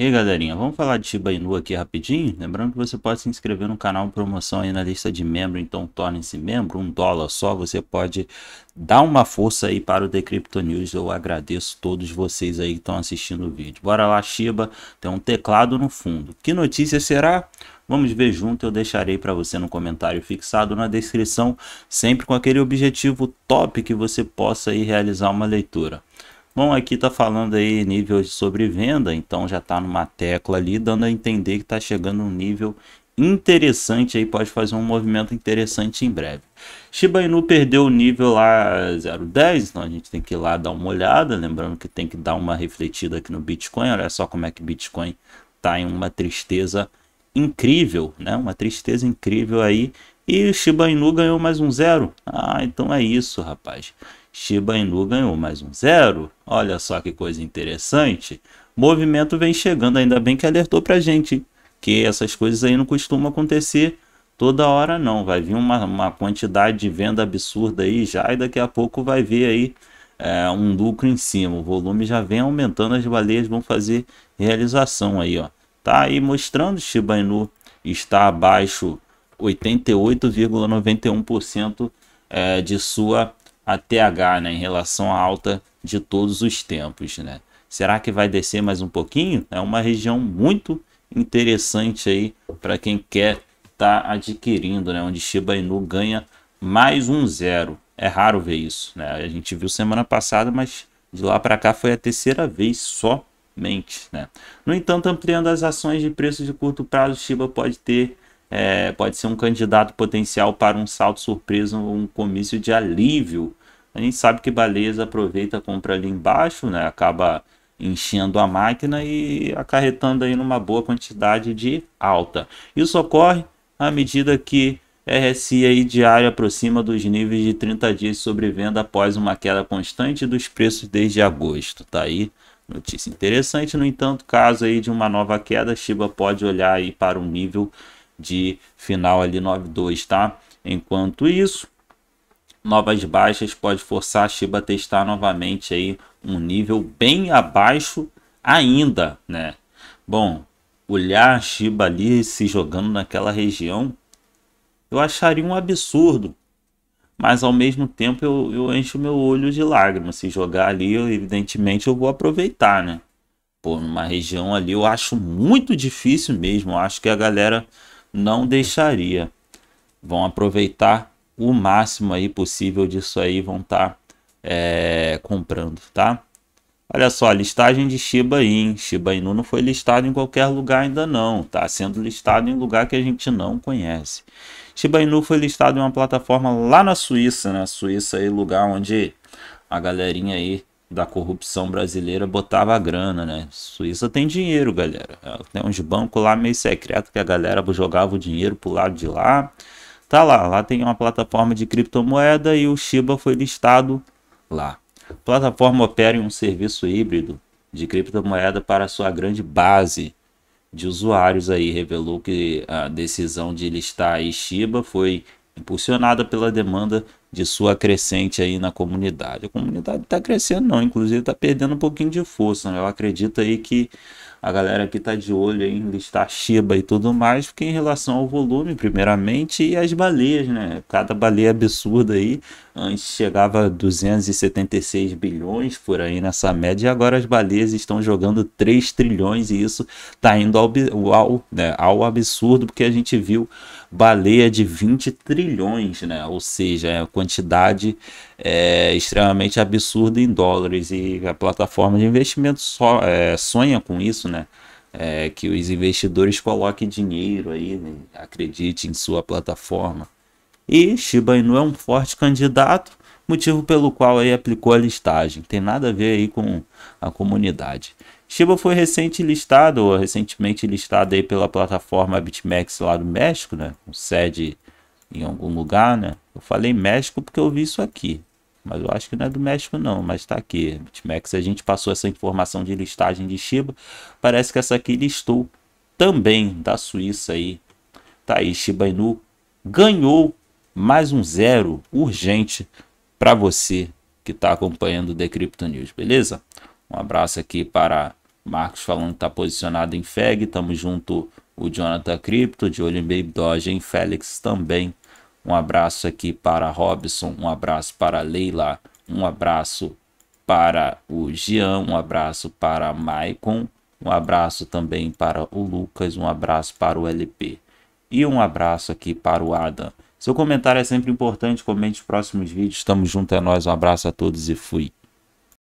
E aí galerinha, vamos falar de Shiba Inu aqui rapidinho? Lembrando que você pode se inscrever no canal promoção aí na lista de membro, então torne-se membro, um dólar só, você pode dar uma força aí para o Decrypto News, eu agradeço todos vocês aí que estão assistindo o vídeo. Bora lá Shiba, tem um teclado no fundo. Que notícia será? Vamos ver junto, eu deixarei para você no comentário fixado na descrição, sempre com aquele objetivo top que você possa aí realizar uma leitura. Bom, aqui está falando aí nível de sobrevenda, então já está numa tecla ali, dando a entender que está chegando um nível interessante aí, pode fazer um movimento interessante em breve. Shiba Inu perdeu o nível lá 0,10, então a gente tem que ir lá dar uma olhada, lembrando que tem que dar uma refletida aqui no Bitcoin, olha só como é que Bitcoin tá em uma tristeza incrível, né? Uma tristeza incrível aí, e Shiba Inu ganhou mais um zero. Ah, então é isso, rapaz. Shiba Inu ganhou mais um zero. Olha só que coisa interessante. Movimento vem chegando, ainda bem que alertou pra gente que essas coisas aí não costumam acontecer toda hora não. Vai vir uma, uma quantidade de venda absurda aí já e daqui a pouco vai ver aí é, um lucro em cima. O volume já vem aumentando, as baleias vão fazer realização aí, ó. Tá aí mostrando Shiba Inu está abaixo 88,91% é, de sua a TH, né, em relação à alta de todos os tempos, né? Será que vai descer mais um pouquinho? É uma região muito interessante aí para quem quer estar tá adquirindo, né? Onde Shiba Inu ganha mais um zero. É raro ver isso, né? A gente viu semana passada, mas de lá para cá foi a terceira vez somente, né? No entanto, ampliando as ações de preços de curto prazo, Shiba pode ter é, pode ser um candidato potencial para um salto surpresa um comício de alívio a gente sabe que baleias aproveita, compra ali embaixo, né? Acaba enchendo a máquina e acarretando aí numa boa quantidade de alta. Isso ocorre à medida que RSI aí diário aproxima dos níveis de 30 dias de sobrevenda após uma queda constante dos preços desde agosto. Tá aí notícia interessante. No entanto, caso aí de uma nova queda, Shiba pode olhar aí para um nível de final ali 92, tá? Enquanto isso, novas baixas pode forçar a Shiba a testar novamente aí um nível bem abaixo ainda, né? Bom, olhar a Shiba ali se jogando naquela região, eu acharia um absurdo. Mas ao mesmo tempo eu, eu encho meu olho de lágrimas. Se jogar ali, eu, evidentemente eu vou aproveitar, né? Pô, numa região ali eu acho muito difícil mesmo. Eu acho que a galera não deixaria. Vão aproveitar o máximo aí possível disso aí vão estar tá, é, comprando, tá? Olha só, a listagem de Shiba Inu. Shiba Inu não foi listado em qualquer lugar ainda não, tá sendo listado em lugar que a gente não conhece. Shiba Inu foi listado em uma plataforma lá na Suíça, na né? Suíça aí lugar onde a galerinha aí da corrupção brasileira botava a grana, né? Suíça tem dinheiro, galera. Tem uns bancos lá meio secreto que a galera jogava o dinheiro pro lado de lá tá lá. Lá tem uma plataforma de criptomoeda e o Shiba foi listado lá. A plataforma opera em um serviço híbrido de criptomoeda para sua grande base de usuários aí revelou que a decisão de listar a Shiba foi impulsionada pela demanda de sua crescente aí na comunidade. A comunidade está crescendo não, inclusive está perdendo um pouquinho de força. Né? Eu acredito aí que a galera aqui tá de olho em listar Shiba e tudo mais, porque em relação ao volume, primeiramente, e as baleias, né? Cada baleia absurda aí, antes chegava a 276 bilhões por aí nessa média, e agora as baleias estão jogando 3 trilhões e isso tá indo ao, ao, né, ao absurdo, porque a gente viu baleia de 20 trilhões, né? Ou seja, é a quantidade é, extremamente absurdo em dólares e a plataforma de investimento só é, sonha com isso, né? É, que os investidores coloquem dinheiro aí, né? acreditem em sua plataforma. E Shiba Inu é um forte candidato, motivo pelo qual aí aplicou a listagem. Tem nada a ver aí com a comunidade. Shiba foi recente listado, ou recentemente listado aí pela plataforma BitMEX lá do México, né? Com sede em algum lugar, né? Eu falei México porque eu vi isso aqui. Mas eu acho que não é do México não, mas está aqui. BitMEX, a gente passou essa informação de listagem de Shiba. Parece que essa aqui listou também da Suíça aí. Tá aí, Shiba Inu ganhou mais um zero urgente para você que está acompanhando o Decrypto News, beleza? Um abraço aqui para Marcos falando que está posicionado em FEG. Tamo junto o Jonathan Cripto, de olho em Baby Doge, em Félix também um abraço aqui para Robson, um abraço para Leila, um abraço para o Jean, um abraço para Maicon, um abraço também para o Lucas, um abraço para o LP e um abraço aqui para o Adam. Seu comentário é sempre importante, comente os próximos vídeos. Tamo junto, é nós, um abraço a todos e fui.